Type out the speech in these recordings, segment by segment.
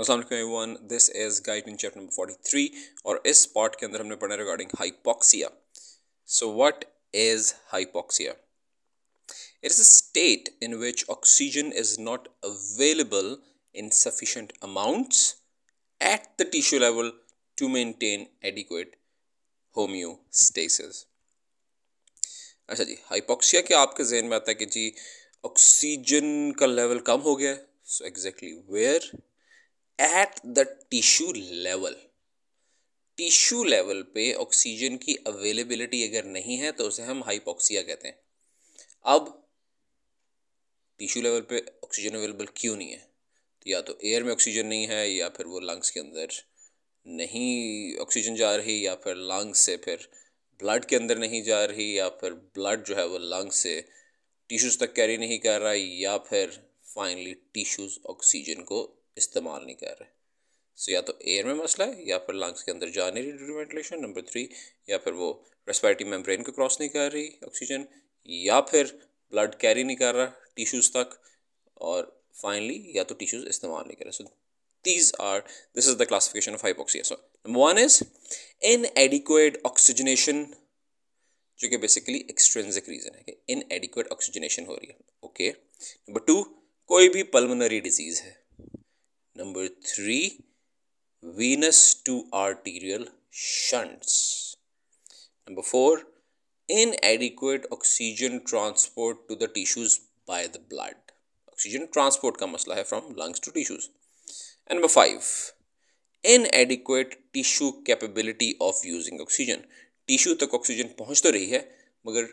Aslam everyone this is guide in chapter number forty और इस part के अंदर हमने पढ़ा regarding hypoxia so what is hypoxia it is a state in which oxygen is not available in sufficient amounts at the tissue level to maintain adequate homeostasis अच्छा जी hypoxia क्या आपके जहन में आता है कि जी ऑक्सीजन का लेवल कम हो गया so exactly where at the tissue level tissue level पे ऑक्सीजन की अवेलेबिलिटी अगर नहीं है तो उसे हम हाइपोक्सिया कहते हैं अब टिश्यू लेवल पे ऑक्सीजन अवेलेबल क्यों नहीं है तो या तो एयर में ऑक्सीजन नहीं है या फिर वो लंग्स के अंदर नहीं ऑक्सीजन जा रही या फिर लंग्स से फिर ब्लड के अंदर नहीं जा रही या फिर ब्लड जो है वो लंग्स से टिश्यूज़ तक कैरी नहीं कर रहा या फिर फाइनली टिश्यूज़ ऑक्सीजन को इस्तेमाल नहीं कर रहे सो so, या तो एयर में मसला है या फिर लंग्स के अंदर जा नहीं रही ड्यू वेंटिलेशन नंबर थ्री या फिर वो रेस्पायरेटरी मेम्ब्रेन को क्रॉस नहीं कर रही ऑक्सीजन या फिर ब्लड कैरी नहीं कर रहा टिश्यूज़ तक और फाइनली या तो टिश्यूज़ इस्तेमाल नहीं कर रहे so are this is the classification of hypoxia so number one is inadequate oxygenation जो कि बेसिकली एक्सट्रेंसिक रीज़न है कि एडिकुएट ऑक्सीजनेशन हो रही है ओके नंबर टू कोई भी पल्मोनरी डिजीज़ है number three venous to arterial shunts number four inadequate oxygen transport to the tissues by the blood oxygen transport का मसला है from lungs to tissues and number five inadequate tissue capability of using oxygen tissue तक oxygen पहुंच तो रही है मगर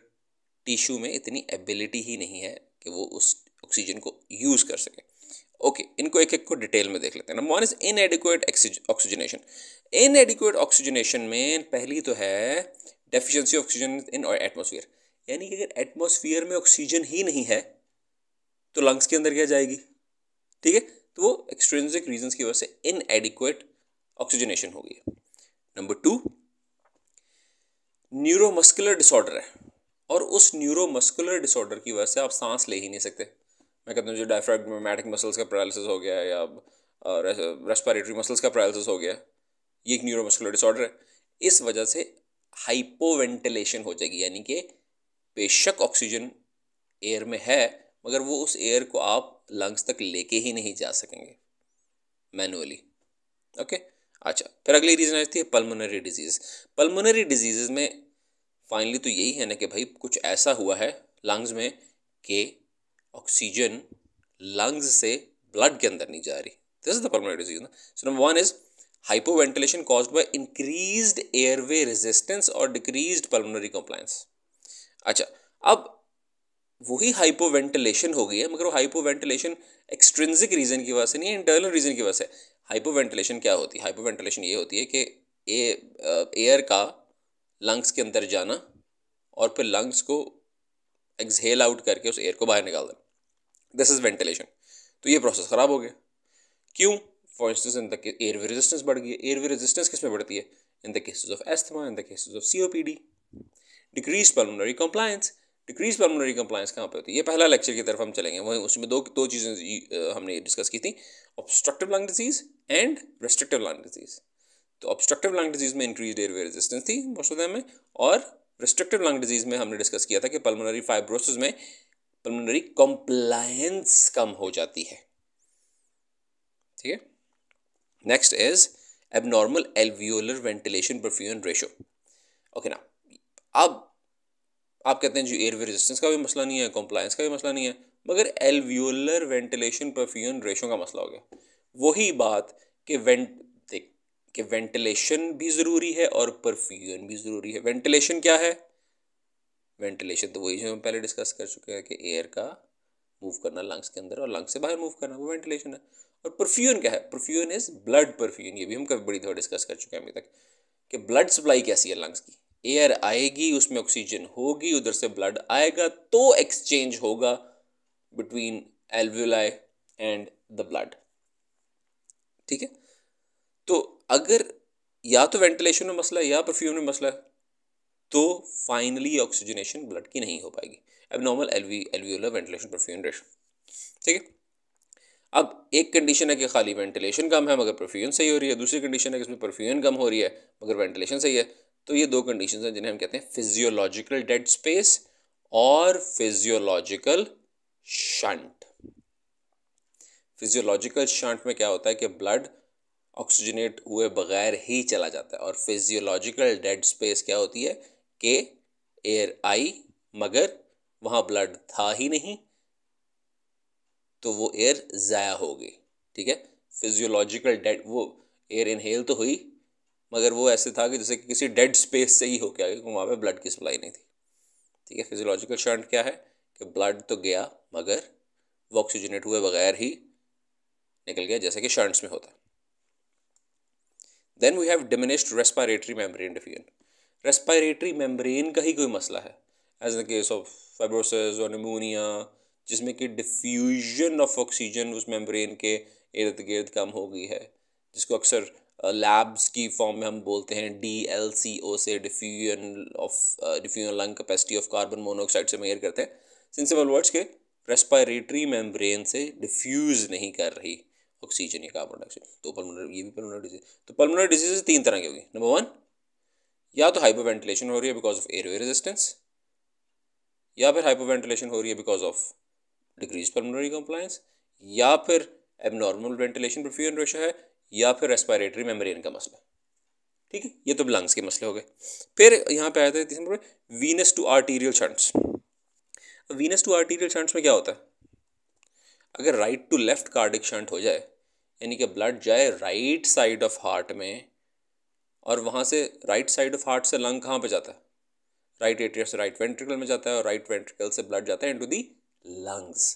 tissue में इतनी एबिलिटी ही नहीं है कि वो उस ऑक्सीजन को यूज़ कर सके ओके okay, इनको एक एक को डिटेल में देख लेते हैं number one is inadequate oxygenation inadequate oxygenation में पहली तो है deficiency of oxygen in atmosphere यानी कि अगर एटमोसफियर में ऑक्सीजन ही नहीं है तो लंग्स के अंदर क्या जाएगी ठीक है तो वो एक्सट्रेंसिक रीजन की वजह से इन एडिकुएट ऑक्सीजनेशन हो गई नंबर टू न्यूरोमस्कुलर डिसऑर्डर है और उस न्यूरोमस्कुलर डिसऑर्डर की वजह से आप सांस ले ही नहीं सकते मैं कहता हूँ जो डायफ्रामेटिक मसल्स का पैरालिसिस हो गया या रेस्पिरेटरी मसल्स का पैरालिसिस हो गया ये एक न्यूरोमस्कुलर डिसऑर्डर है इस वजह से हाइपोवेंटिलेशन हो जाएगी यानी कि बेशक ऑक्सीजन एयर में है मगर वो उस एयर को आप लंग्स तक लेके ही नहीं जा सकेंगे मैनुअली ओके अच्छा फिर अगली रीज़न आती है पल्मोनरी डिजीज़ पल्मोनरी डिजीज़ में फाइनली तो यही है ना कि भाई कुछ ऐसा हुआ है लंग्स में कि ऑक्सीजन लंग्स से ब्लड के अंदर नहीं जा रही this is the pulmonary disease ना so number one is hypoventilation cause by air airway resistance और डिक्रीज पल्मोनरी कंप्लायंस अच्छा अब वही हाइपोवेंटिलेशन हो गई है मगर वो हाइपो वेंटिलेशन एक्सट्रेंसिक रीज़न की वजह से नहीं है इंटरनल रीज़न की वजह से हाइपो वेंटिलेशन क्या होती है हाइपो वेंटिलेशन ये होती है कि एयर का लंग्स के अंदर जाना और फिर लंग्स को एक्सहेल आउट करके उस एयर को बाहर निकाल देना दिस इज़ वेंटिलेशन तो ये प्रोसेस ख़राब हो गया क्यों for instance in the way resistance बढ़ गई एयरवे रेजिस्टेंस किस में बढ़ती है in the cases of asthma in the cases of COPD decrease pulmonary compliance decrease pulmonary compliance कहाँ पे होती है ये पहला लेक्चर की तरफ हम चलेंगे वहीं उसमें दो दो चीज़ें हमने डिस्कस की थी obstructive lung disease and restrictive lung disease तो ऑब्स्ट्रक्टिव लंग डिजीज़ में इंक्रीज वे रेजिस्टेंस थी मोस्ट ऑफ में और रेस्ट्रिक्टिव लंग डिजीज़ में हमने डिस्कस किया था कि पल्मोनरी फाइब्रोसिस में पल्मोनरी कॉम्प्लायंस कम हो जाती है ठीक है next is abnormal alveolar ventilation perfusion ratio okay ना अब आप कहते हैं जो एयरवे रेजिस्टेंस का भी मसला नहीं है कॉम्प्लायंस का भी मसला नहीं है मगर एल्वियोलर वेंटिलेशन परफ्यूजन रेशो का मसला हो गया वही बात कि वेंट कि वेंटिलेशन भी ज़रूरी है और परफ्यूजन भी ज़रूरी है वेंटिलेशन क्या है वेंटिलेशन तो वही जो हम पहले डिस्कस कर चुके हैं कि एयर का मूव करना लंग्स के अंदर और लंग्स से बाहर मूव करना वो वेंटिलेशन है और परफ्यून क्या है परफ्यून इज ब्लड परफ्यून ये भी हम कभी बड़ी थोड़ा डिस्कस कर चुके हैं अभी तक कि ब्लड सप्लाई कैसी है लंग्स की एयर आएगी उसमें ऑक्सीजन होगी उधर से ब्लड आएगा तो एक्सचेंज होगा between alveoli and the blood ठीक है तो अगर या तो वेंटिलेशन में मसला है या परफ्यूम में मसला है तो फाइनली ऑक्सीजनेशन ब्लड की नहीं हो पाएगी अब नॉर्मल एलवी एलवीओला वेंटिलेशन परफ्यूनरेशन ठीक है अब एक कंडीशन है कि खाली वेंटिलेशन कम है मगर परफ्यून सही हो रही है दूसरी कंडीशन है कि इसमें परफ्यूम कम हो रही है मगर वेंटिलेशन सही है तो ये दो कंडीशन हैं जिन्हें हम कहते हैं फिजियोलॉजिकल डेड स्पेस और फिजियोलॉजिकल शंट फिजियोलॉजिकल शंट में क्या होता है कि ब्लड ऑक्सीजनेट हुए बगैर ही चला जाता है और फिजियोलॉजिकल डेड स्पेस क्या होती है के एयर आई मगर वहाँ ब्लड था ही नहीं तो वो एयर ज़ाया हो गई ठीक है फिजियोलॉजिकल डेड वो एयर इनहेल तो हुई मगर वो ऐसे था कि जैसे कि किसी डेड स्पेस से ही होके आ गया क्योंकि वहाँ पर ब्लड की सप्लाई नहीं थी ठीक है फिजियोलॉजिकल शर्ट क्या है कि ब्लड तो गया मगर वो ऑक्सीजनेट हुए बगैर ही निकल गया जैसे कि शर्ट्स में होता है then we have diminished respiratory membrane डिफियन रेस्पायरेटरी मेम्ब्रेन का ही कोई मसला है as the case of fibrosis और निमोनिया जिसमें कि डिफ्यूजन ऑफ ऑक्सीजन उस मेम्ब्रेन के इर्द गिर्द कम हो गई है जिसको अक्सर लैब्स की फॉर्म में हम बोलते हैं डी एल सी ओ से diffusion of diffusion lung capacity of carbon monoxide से मेयर करते हैं सिंसिबल वर्ड्स के रेस्पायरेटरी मेम्ब्रेन से डिफ्यूज़ नहीं कर रही ऑक्सीजन या कार्बन डाइऑक्साइड तो पल्मोनरी ये भी पल्मोनरी डिजीज तो पल्मोनरी डिजीज तीन तरह की होगी नंबर वन या तो हाइपर वेंटिलेशन हो रही है बिकॉज ऑफ वे रेजिस्टेंस या फिर हाइपर वेंटिलेशन हो रही है because of decrease pulmonary compliance या फिर एबनॉर्मल वेंटिलेशन प्रोफ्यूजन रेशो है या फिर रेस्पायरेटरी मेम्ब्रेन का मसला ठीक है ये तो लंग्स के मसले हो गए फिर यहाँ पे आया था तीसरे number venous to arterial shunts venous to arterial shunts में क्या होता है अगर right to left cardiac shunt हो जाए यानी कि ब्लड जाए राइट साइड ऑफ हार्ट में और वहाँ से राइट साइड ऑफ हार्ट से लंग कहाँ पे जाता है राइट एट्रिया से राइट वेंट्रिकल में जाता है और राइट वेंट्रिकल से ब्लड जाता है इनटू दी लंग्स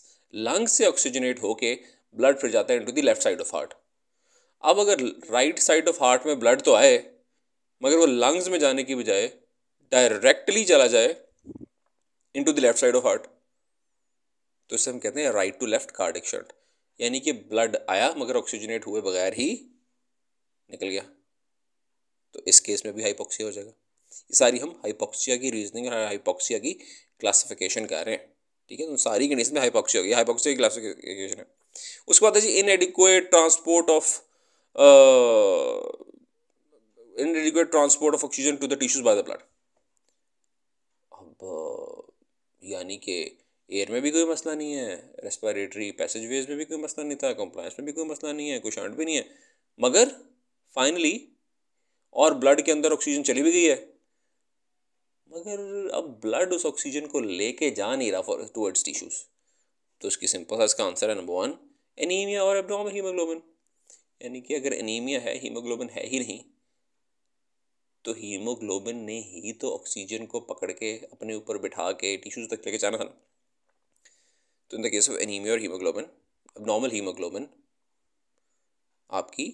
लंग्स से ऑक्सीजनेट होके ब्लड फिर जाता है into the left side of heart अब अगर राइट साइड ऑफ हार्ट में ब्लड तो आए मगर वो लंग्स में जाने की बजाय डायरेक्टली चला जाए to the left side of heart तो इसे हम कहते हैं right to left cardiac shunt यानी कि ब्लड आया मगर ऑक्सीजनेट हुए बगैर ही निकल गया तो इस केस में भी हाइपोक्सिया हो जाएगा ये सारी हम हाइपोक्सिया की रीजनिंग और हाइपोक्सिया की क्लासिफिकेशन कर रहे हैं ठीक है तो सारी कंडीशन में हाइपोक्सिया होगी हाइपोक्सिया की क्लासिफिकेशन है उसके बाद है जी inadequate transport of inadequate transport of oxygen to the tissues by the blood अब यानी कि एयर में भी कोई मसला नहीं है रेस्पिरेटरी पैसेज वेज में भी कोई मसला नहीं था कंप्लायंस में भी कोई मसला नहीं है कोई शांट भी नहीं है मगर फाइनली और ब्लड के अंदर ऑक्सीजन चली भी गई है मगर अब ब्लड उस ऑक्सीजन को लेके जा नहीं रहा फॉर टूवर्ड्स टिश्यूज़ तो उसकी सिंपल सा इसका आंसर है नंबर वन एनीमिया और एबडोमन हीमोग्लोबिन यानी कि अगर एनीमिया है हीमोग्लोबिन है ही नहीं तो हीमोग्लोबिन ने ही तो ऑक्सीजन को पकड़ के अपने ऊपर बिठा के टिश्यूज तक लेके जाना था ना तो in the case of anaemia और हीमोग्लोबिन अब नॉर्मल हीमोग्लोबिन आपकी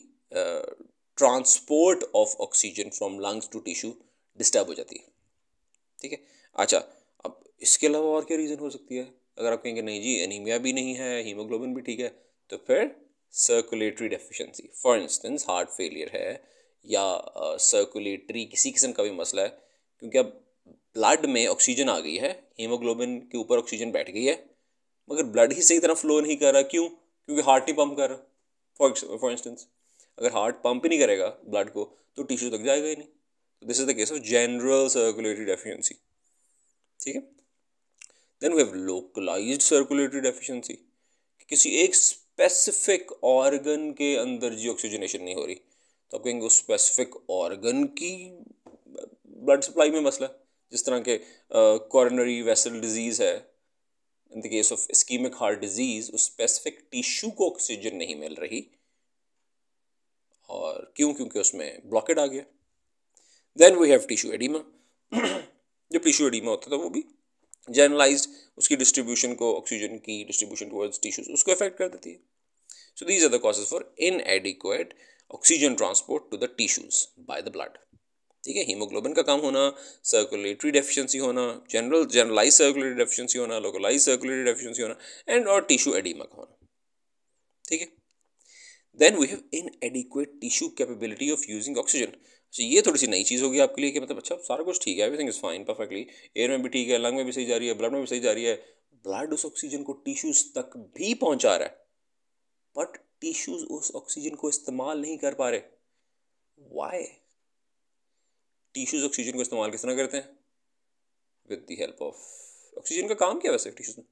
transport of oxygen from lungs to tissue disturb हो जाती है ठीक है अच्छा अब इसके अलावा और क्या रीज़न हो सकती है अगर आप कहेंगे नहीं जी एनीमिया भी नहीं है हीमोग्लोबिन भी ठीक है तो फिर circulatory deficiency for instance heart failure है या सर्कुलेटरी uh, किसी किस्म का भी मसला है क्योंकि अब ब्लड में ऑक्सीजन आ गई है हीमोग्लोबिन के ऊपर ऑक्सीजन बैठ गई है मगर ब्लड ही सही तरह फ्लो नहीं कर रहा क्यों क्योंकि हार्ट ही पम्प कर रहा फॉर फॉर इंस्टेंस अगर हार्ट पंप ही नहीं करेगा ब्लड को तो टिश्यू तक जाएगा ही नहीं तो this is the case of general circulatory deficiency ठीक है then we have localised circulatory deficiency किसी एक स्पेसिफिक ऑर्गन के अंदर जी ऑक्सीजनेशन नहीं हो रही तो आप कहेंगे उस स्पेसिफिक ऑर्गन की ब्लड सप्लाई में मसला जिस तरह के कॉर्नरी वेसल डिजीज़ है in the case of ischaemic heart disease उस स्पेसिफिक टिश्यू को ऑक्सीजन नहीं मिल रही और क्यों क्योंकि उसमें ब्लॉकेट आ गया then we have tissue oedema जो टिश्यू एडीमा होता था वो भी जर्नलाइज उसकी डिस्ट्रीब्यूशन को ऑक्सीजन की डिस्ट्रीब्यूशन टूवर्ड्स टिश्यूज उसको अफेक्ट कर देती है so these are the causes for inadequate oxygen transport to the tissues by the blood ठीक है हीमोग्लोबिन का काम होना सर्कुलेटरी डेफिशिएंसी होना जनरल जनरलाइज सर्कुलेटरी डेफिशिएंसी होना लोकलाइज सर्कुलेटरी डेफिशिएंसी होना एंड और टिश्यू एडीमा का होना ठीक है then we have inadequate tissue capability of using oxygen अच्छा ये थोड़ी सी नई चीज़ होगी आपके लिए कि मतलब अच्छा सारा कुछ ठीक है everything is fine perfectly air में भी ठीक है लंग में भी सही जा रही है ब्लड में भी सही जा रही है ब्लड उस ऑक्सीजन को टिश्यूज तक भी पहुंचा रहा है बट टिश्यूज उस ऑक्सीजन को इस्तेमाल नहीं कर पा रहे वाई टिश्यूज ऑक्सीजन को इस्तेमाल किस तरह करते हैं with the help of oxygen का काम क्या वैसे टिश्यूज में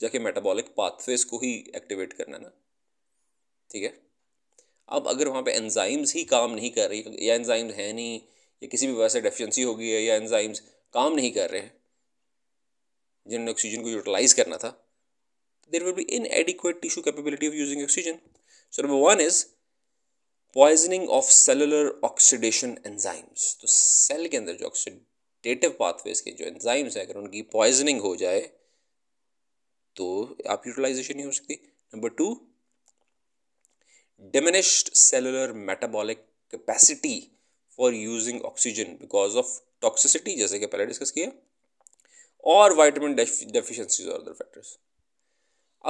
जाके मेटाबॉलिक पाथवेज को ही एक्टिवेट करना है ना ठीक है अब अगर वहाँ पे एंजाइम्स ही काम नहीं कर रही या एंजाइम्स है नहीं या किसी भी वजह से डेफिशिएंसी हो गई है या एंजाइम्स काम नहीं कर रहे हैं जिन्होंने ऑक्सीजन को यूटिलाइज करना था there will be inadequate tissue capability of using oxygen so number one is poisoning of cellular oxidation enzymes तो सेल के अंदर जो ऑक्सीडेटिव पाथवेज के जो एंजाइम्स हैं अगर उनकी पॉइजनिंग हो जाए तो आप यूटिलाइजेशन नहीं हो सकती number two diminished cellular metabolic capacity for using oxygen because of toxicity जैसे कि पहले डिस्कस किया और वाइटामिन डेफिशिएंसीज और अदर फैक्टर्स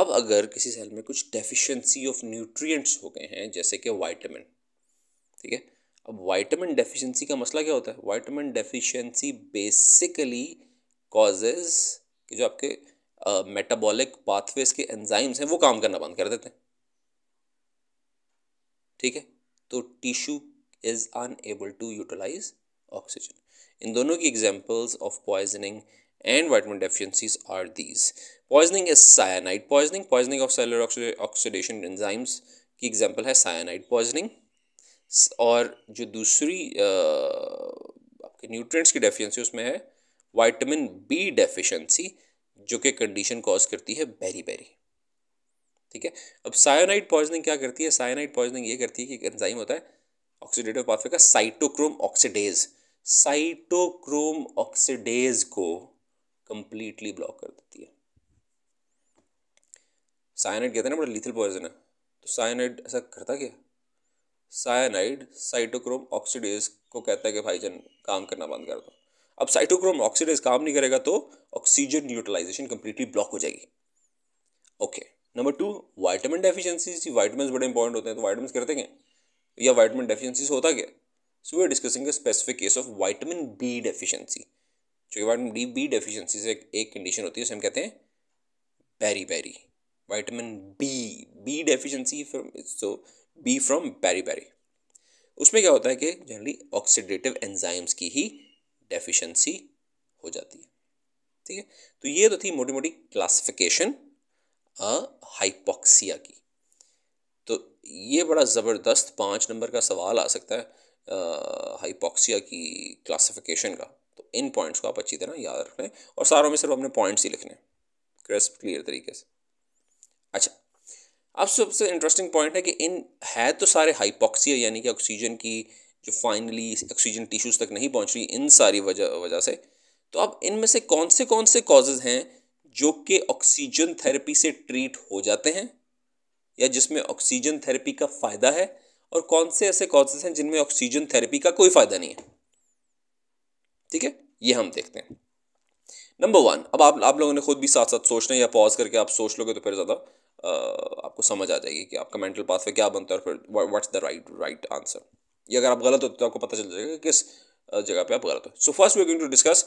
अब अगर किसी सेल में कुछ डेफिशिएंसी ऑफ न्यूट्रिएंट्स हो गए हैं जैसे कि वाइटामिन ठीक है अब वाइटामिन डेफिशिएंसी का मसला क्या होता है वाइटामिन डेफिशिएंसी बेसिकली कॉजेज जो आपके मेटाबॉलिक पाथवेज के एंजाइम्स हैं वो काम करना बंद कर देते हैं ठीक है तो tissue is unable to utilise oxygen इन दोनों की examples of poisoning and vitamin deficiencies are these poisoning is cyanide poisoning poisoning of cellular oxidation enzymes की एग्जाम्पल है साइनाइड पॉइजनिंग और जो दूसरी आपके न्यूट्रिएंट्स की डेफिशिएंसी उसमें है वाइटामिन बी डेफिशिएंसी जो कि कंडीशन कॉज करती है बेरी बेरी ठीक है अब सायोनाइड पॉइजनिंग क्या करती है साइनाइड पॉइजनिंग ये करती है कि एंजाइम होता है ऑक्सीडेटिव पाथवे का साइटोक्रोम ऑक्सीडेज साइटोक्रोम ऑक्सीडेज को कंप्लीटली ब्लॉक कर देती है साइनाइड कहते हैं ना बड़ा लीथल पॉइजन है तो साइनाइड ऐसा करता क्या साइनाइड साइटोक्रोम ऑक्सीडेज को कहता है कि भाई जन काम करना बंद कर दो अब साइटोक्रोम ऑक्सीडेज काम नहीं करेगा तो ऑक्सीजन यूटिलाइजेशन कंप्लीटली ब्लॉक हो जाएगी okay okay. Number two vitamin deficiencies vitamin बड़े इंपॉर्टेंट होते हैं तो वाइटमिन करते हैं या वाइटमिन डेफिशिएंसीज होता क्या so we are discussing specific case of vitamin B deficiency जो vitamin vitamin D B deficiency से एक कंडीशन होती है उसे हम कहते हैं beriberi vitamin B B deficiency from so B from beriberi उसमें क्या होता है कि जनरली ऑक्सीडेटिव एंजाइम्स की ही डेफिशिएंसी हो जाती है ठीक है तो ये तो थी मोटी मोटी क्लासिफिकेशन हाइपोक्सिया की तो ये बड़ा ज़बरदस्त पाँच नंबर का सवाल आ सकता है हाइपोक्सिया की क्लासिफिकेशन का तो इन पॉइंट्स को आप अच्छी तरह याद लें और सारों में सिर्फ अपने पॉइंट्स ही लिखने क्रिस्प क्लियर तरीके से अच्छा अब सबसे इंटरेस्टिंग पॉइंट है कि इन है तो सारे हाइपोक्सिया यानी कि ऑक्सीजन की जो फाइनली ऑक्सीजन टिश्यूज़ तक नहीं पहुंच रही इन सारी वजह वजह से तो अब इनमें से कौन से कौन से कॉजेज़ हैं जो कि ऑक्सीजन थेरेपी से ट्रीट हो जाते हैं या जिसमें ऑक्सीजन थेरेपी का फ़ायदा है और कौन से ऐसे कॉजेज हैं जिनमें ऑक्सीजन थेरेपी का कोई फ़ायदा नहीं है ठीक है ये हम देखते हैं नंबर वन अब आप आप लोगों ने खुद भी साथ साथ सोचना या पॉज करके आप सोच लोगे तो फिर ज़्यादा आपको समझ आ जाएगी कि आपका मेंटल पाथवे क्या बनता है और फिर what's the right right answer ये अगर आप गलत हो तो आपको पता चल जाएगा किस जगह पे आप गलत हो so first we going to discuss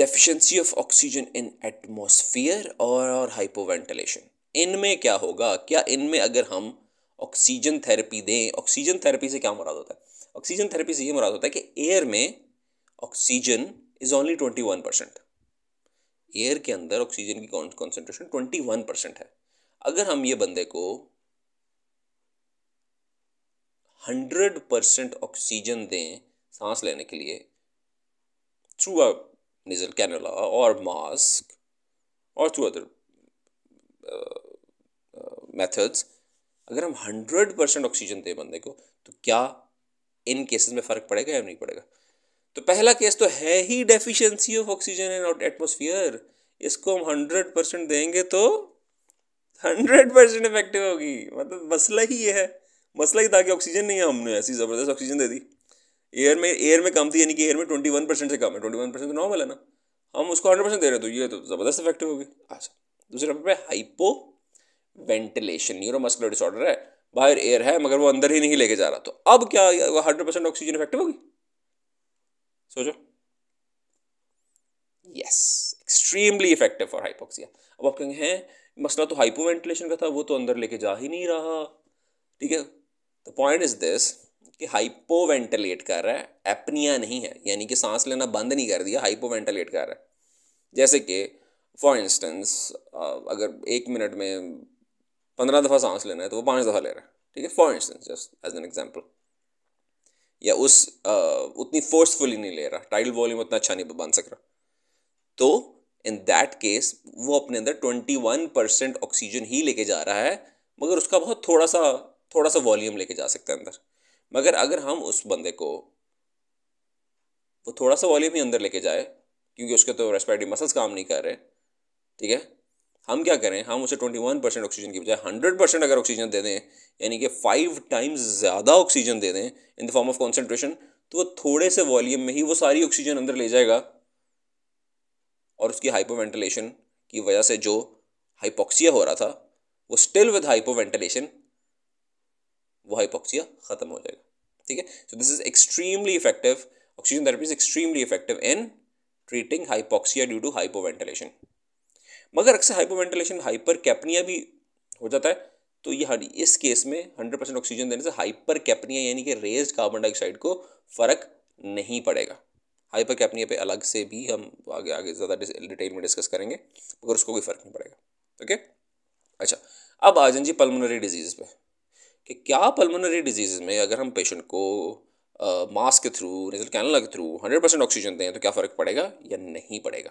deficiency of oxygen in atmosphere और, और हाइपोवेंटिलेशन इनमें क्या होगा क्या इनमें अगर हम ऑक्सीजन थेरेपी दें ऑक्सीजन थेरेपी से क्या मुराद होता है ऑक्सीजन थेरेपी से ये मुराद होता है कि एयर में oxygen is only twenty one percent air के अंदर ऑक्सीजन की कॉन्सेंट्रेशन ट्वेंटी वन परसेंट है अगर हम ये बंदे को हंड्रेड परसेंट ऑक्सीजन दें सांस लेने के लिए through out nasal cannula or mask और टू अदर मेथड्स अगर हम हंड्रेड परसेंट ऑक्सीजन दें बंदे को तो क्या इन केसेस में फ़र्क पड़ेगा या नहीं पड़ेगा तो पहला केस तो है ही deficiency of oxygen in out atmosphere इसको हम हंड्रेड परसेंट देंगे तो हंड्रेड परसेंट इफेक्टिव होगी मतलब मसला ही ये है मसला ही था कि ऑक्सीजन नहीं है हमने ऐसी ज़बरदस्त ऑक्सीजन दे दी एयर में एयर में कम थी यानी कि एयर में ट्वेंटी वन परसेंट से कम है ट्वेंटी वन परसेंट तो नॉर्मल है ना हम उसको हंड्रेड परसेंट दे रहे तो ये तो ज़बरदस्त इफेक्टिव होगी अच्छा दूसरे नंबर पर हाइपो वेंटिलेशन न्यूरोमस्कुलर डिसऑर्डर है बाहर एयर है मगर वो अंदर ही नहीं लेके जा रहा तो अब क्या हंड्रेड परसेंट ऑक्सीजन इफेक्टिव होगी सोचो yes extremely effective for hypoxia अब आप कहेंगे हैं मसला तो हाइपो वेंटिलेशन का था वो तो अंदर लेके जा ही नहीं रहा ठीक है द पॉइंट इज दिस कि हाइपो वेंटिलेट कर रहा है एपनिया नहीं है यानी कि सांस लेना बंद नहीं कर दिया वेंटिलेट कर रहा है जैसे कि फॉर इंस्टेंस अगर एक मिनट में पंद्रह दफ़ा सांस लेना है तो वो पाँच दफ़ा ले रहा है ठीक है for instance just as an example या उस आ, उतनी फोर्सफुली नहीं ले रहा टाइल वॉल्यूम उतना अच्छा नहीं बन सक रहा तो इन दैट केस वो अपने अंदर ट्वेंटी वन परसेंट ऑक्सीजन ही लेके जा रहा है मगर उसका बहुत थोड़ा सा थोड़ा सा वॉल्यूम लेके जा सकता है अंदर मगर अगर हम उस बंदे को वो थोड़ा सा वॉल्यूम ही अंदर लेके जाए क्योंकि उसके तो रेस्पिरेटरी मसल्स काम नहीं कर रहे ठीक है हम क्या करें हम उसे ट्वेंटी वन परसेंट ऑक्सीजन की बजाय हंड्रेड परसेंट अगर ऑक्सीजन दे दें यानी कि फाइव टाइम्स ज़्यादा ऑक्सीजन दे दें in the form of concentration तो वो थोड़े से वॉल्यूम में ही वो सारी ऑक्सीजन अंदर ले जाएगा और उसकी हाइपोवेंटिलेशन की वजह से जो हाइपोक्सिया हो रहा था वो स्टिल विद हाइपोवेंटिलेशन वो हाइपोक्सिया ख़त्म हो जाएगा ठीक है so this is extremely effective oxygen therapy is extremely effective in treating hypoxia due to hypoventilation मगर अक्सर हाइपोवेंटिलेशन हाइपर कैपनिया भी हो जाता है तो ये इस केस में हंड्रेड परसेंट ऑक्सीजन देने से हाइपर कैपनिया यानी कि रेज कार्बन डाइऑक्साइड को फर्क नहीं पड़ेगा हाइपर कैपनिया पे अलग से भी हम आगे आगे ज़्यादा डिटेल में डिस्कस करेंगे मगर उसको कोई फर्क नहीं पड़ेगा ओके अच्छा अब आ जाए जी पल्मोनरी डिजीज़ पर कि क्या पल्मोनरी डिजीज़ में अगर हम पेशेंट को मास्क के थ्रू नेजल कैनला के थ्रू हंड्रेड परसेंट ऑक्सीजन दें तो क्या फ़र्क पड़ेगा या नहीं पड़ेगा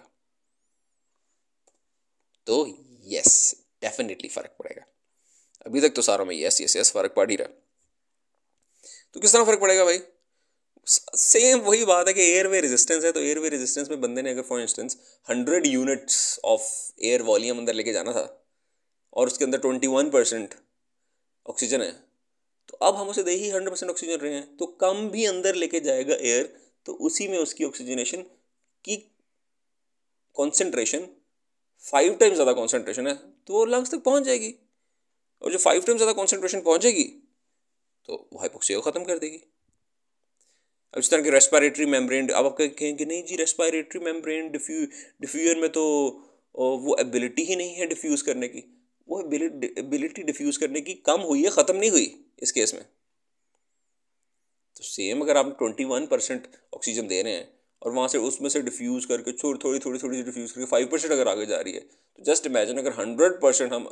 तो यस डेफिनेटली फ़र्क पड़ेगा अभी तक तो सारों में यस यस यस फ़र्क पड़ ही रहा तो किस तरह फ़र्क पड़ेगा भाई सेम वही बात है कि एयरवे रेजिस्टेंस है तो एयरवे रेजिस्टेंस में बंदे ने अगर for instance hundred units of air volume अंदर लेके जाना था और उसके अंदर ट्वेंटी वन परसेंट ऑक्सीजन है तो अब हम उसे दे ही हंड्रेड परसेंट ऑक्सीजन रहे हैं तो कम भी अंदर लेके जाएगा एयर तो उसी में उसकी ऑक्सीजनेशन की कॉन्सेंट्रेशन फाइव टाइम ज़्यादा कॉन्सेंट्रेशन है तो वो लंग्स तक पहुँच जाएगी और जो फाइव टाइम ज़्यादा कॉन्सेंट्रेशन पहुँचेगी तो वो हाइपोक्सिया को ख़त्म कर देगी अब इस तरह की रेस्पायरेटरी मेम्ब्रेन अब आप कहें कि नहीं जी रेस्पायरेटरी मेम्ब्रेन डिफ्यू डिफ्यूजन में तो वो एबिलिटी ही नहीं है डिफ्यूज़ करने की वो एबिलिटी डिफ्यूज़ करने की कम हुई है ख़त्म नहीं हुई इस केस में तो सेम अगर आप ट्वेंटी वन परसेंट ऑक्सीजन दे रहे हैं और वहाँ से उसमें से डिफ्यूज़ करके छोड़ थोड़ी थोड़ी थोड़ी डिफ्यूज़ करके फाइव परसेंट अगर आगे जा रही है तो जस्ट इमेजिन अगर हंड्रेड परसेंट हम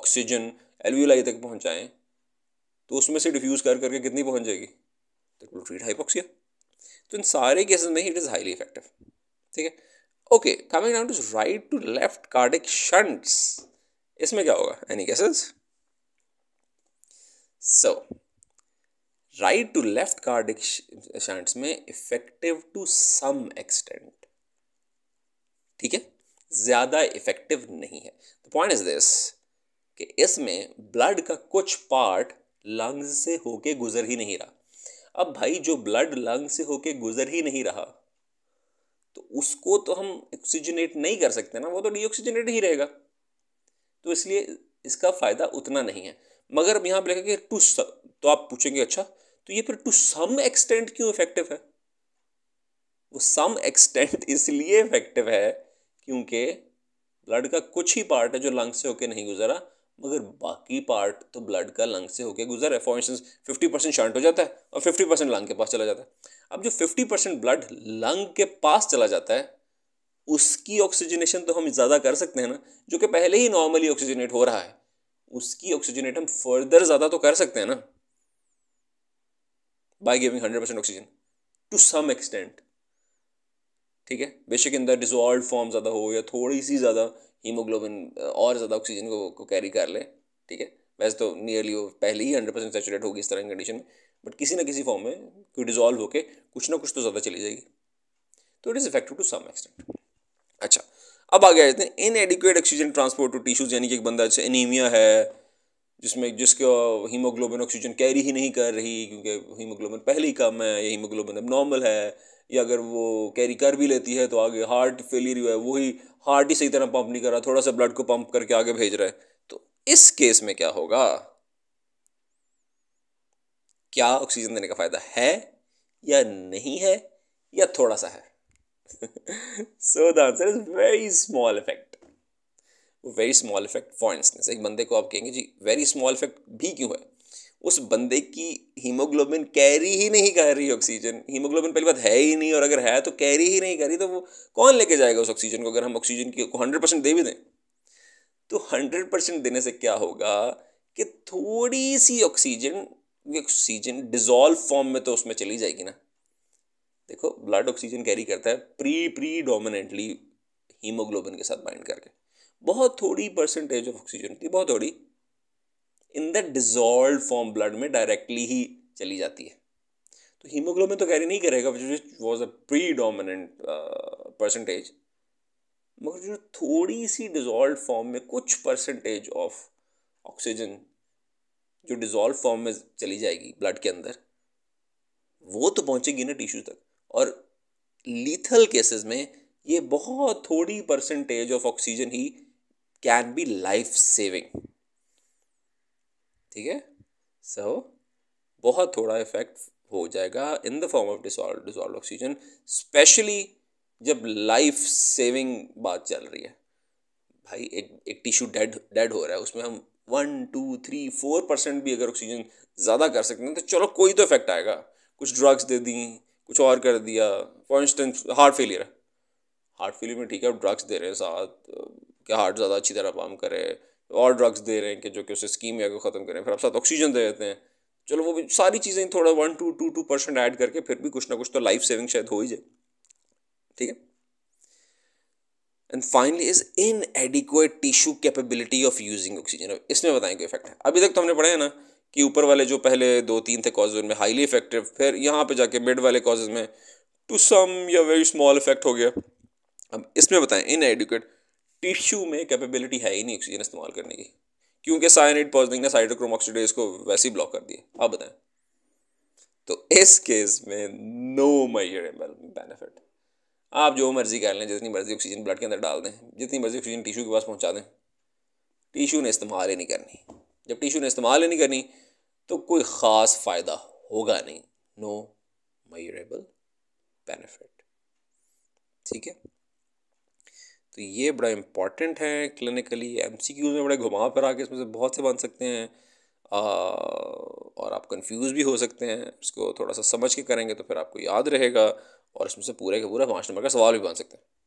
ऑक्सीजन एलवीलाई तक पहुँचाएँ तो उसमें से डिफ्यूज़ कर करके कितनी पहुँच जाएगी तो ट्रीट हाइपोक्सिया तो इन सारे केसेस में इट इज़ हाईली इफेक्टिव ठीक है okay coming down to right to left cardiac shunts इसमें क्या होगा any cases so right to left cardiac shunts में इफेक्टिव टू सम एक्सटेंट ठीक है ज़्यादा इफेक्टिव नहीं है द पॉइंट इज दिस कि इसमें ब्लड का कुछ पार्ट लंग्स से होके गुजर ही नहीं रहा अब भाई जो ब्लड लंग से होके गुजर ही नहीं रहा तो उसको तो हम ऑक्सीजनेट नहीं कर सकते ना वो तो डीऑक्सीजनेट ही रहेगा तो इसलिए इसका फ़ायदा उतना नहीं है मगर यहाँ पर लिखा कि टू तो आप पूछेंगे अच्छा तो ये फिर टू सम एक्सटेंट क्यों इफेक्टिव है वो सम एक्सटेंट इसलिए इफेक्टिव है क्योंकि ब्लड का कुछ ही पार्ट है जो लंग से होके नहीं गुजरा मगर बाकी पार्ट तो ब्लड का लंग से होके गुजर है for instance fifty percent shunt हो जाता है और फिफ्टी परसेंट लंग के पास चला जाता है अब जो फिफ्टी परसेंट ब्लड लंग के पास चला जाता है उसकी ऑक्सीजनेशन तो हम ज़्यादा कर सकते हैं ना जो कि पहले ही नॉर्मली ऑक्सीजनेट हो रहा है उसकी ऑक्सीजनेट हम फर्दर ज़्यादा तो कर सकते हैं ना by giving hundred percent oxygen to some extent ठीक है बेशक इन द डिजॉल्व फॉर्म ज़्यादा हो या थोड़ी सी ज़्यादा हीमोग्लोबिन और ज़्यादा ऑक्सीजन को, को कैरी कर ले ठीक है वैसे तो नियरली वो पहले ही हंड्रेड परसेंट सेचुरेट होगी इस तरह की कंडीशन में बट किसी ना किसी फॉर्म में कोई डिजॉल्व होकर कुछ ना कुछ तो ज़्यादा चली जाएगी तो it is effective to some extent अच्छा अब आगे आ जाते हैं inadequate oxygen transport to tissues यानी कि एक बंदा जैसे एनीमिया है जिसमें जिसको हीमोग्लोबिन ऑक्सीजन कैरी ही नहीं कर रही क्योंकि हीमोग्लोबिन पहले ही कम है या हीमोग्लोबिन अब नॉर्मल है या अगर वो कैरी कर भी लेती है तो आगे हार्ट फेलियर हुआ है वही हार्ट ही सही तरह पंप नहीं कर रहा थोड़ा सा ब्लड को पंप करके आगे भेज रहा है तो इस केस में क्या होगा क्या ऑक्सीजन देने का फ़ायदा है या नहीं है या थोड़ा सा है so the answer is very small effect very small effect for instance एक बंदे को आप कहेंगे जी वेरी स्मॉल इफेक्ट भी क्यों है उस बंदे की हीमोग्लोबिन कैरी ही नहीं कर रही ऑक्सीजन हीमोग्लोबिन पहली बात है ही नहीं और अगर है तो कैरी ही नहीं कर रही तो वो कौन लेके जाएगा उस ऑक्सीजन को अगर हम ऑक्सीजन की हंड्रेड परसेंट दे भी दें तो हंड्रेड परसेंट देने से क्या होगा कि थोड़ी सी ऑक्सीजन ऑक्सीजन डिजॉल्व फॉर्म में तो उसमें चली जाएगी ना देखो ब्लड ऑक्सीजन कैरी करता है प्री प्री डोमिनेंटली हीमोग्लोबिन के साथ बाइंड करके बहुत थोड़ी परसेंटेज ऑफ ऑक्सीजन होती है बहुत थोड़ी in the dissolve form blood में डायरेक्टली ही चली जाती है तो हीमोग्लोबिन तो कैरी नहीं करेगा which was a predominant percentage मगर जो थोड़ी सी डिजॉल्व फॉर्म में कुछ परसेंटेज ऑफ ऑक्सीजन जो डिजॉल्व फॉर्म में चली जाएगी ब्लड के अंदर वो तो पहुंचेगी ना टिश्यू तक और लीथल केसेस में ये बहुत थोड़ी परसेंटेज ऑफ ऑक्सीजन ही कैन बी लाइफ सेविंग ठीक है सो so, बहुत थोड़ा इफेक्ट हो जाएगा in the form of dissolve dissolve oxygen specially जब लाइफ सेविंग बात चल रही है भाई एक एक टिश्यू डेड डेड हो रहा है उसमें हम one two three four percent भी अगर ऑक्सीजन ज़्यादा कर सकते हैं तो चलो कोई तो इफेक्ट आएगा कुछ ड्रग्स दे दी कुछ और कर दिया for instance heart failure heart failure में ठीक है आप ड्रग्स दे रहे हैं साथ कि हार्ट ज़्यादा अच्छी तरह काम करे और ड्रग्स दे रहे हैं कि जो कि उसे स्कीम या को ख़त्म करें फिर आप साथ ऑक्सीजन दे देते हैं चलो वो भी सारी चीज़ें थोड़ा one two two two percent add करके फिर भी कुछ ना कुछ तो लाइफ सेविंग शायद हो ही जाए ठीक है and finally is inadequate tissue capability of using oxygen इसमें बताएं कोई इफेक्ट है अभी तक तो हमने पढ़ा है ना कि ऊपर वाले जो पहले दो तीन थे कॉजेज उनमें हाईली इफेक्टिव फिर यहाँ पे जाके मिड वाले कॉजेज में टू सम या वेरी स्मॉल इफेक्ट हो गया अब इसमें बताएं इन एडुकेट टिश्यू में कैपेबिलिटी है ही नहीं ऑक्सीजन इस्तेमाल करने की क्योंकि साइनाइड पॉइजनिंग ने साइडोक्रोम ऑक्सीडेज को वैसे ही ब्लॉक कर दिया आप बताएं तो इस केस में नो मेजरेबल बेनिफिट आप जो मर्जी कर लें जितनी मर्जी ऑक्सीजन ब्लड के अंदर डाल दें जितनी मर्जी ऑक्सीजन टिश्यू के पास पहुंचा दें टिश्यू ने इस्तेमाल ही नहीं करनी जब टिश्यू ने इस्तेमाल ही नहीं करनी तो कोई ख़ास फ़ायदा होगा नहीं नो मयूरेबल बेनिफिट ठीक है तो ये बड़ा इम्पॉर्टेंट है क्लिनिकली एम सी क्यूज में बड़े घुमा फिरा के इसमें से बहुत से बन सकते हैं आ, और आप कंफ्यूज भी हो सकते हैं इसको थोड़ा सा समझ के करेंगे तो फिर आपको याद रहेगा और इसमें से पूरे का पूरा पाँच नंबर का सवाल भी बन सकते हैं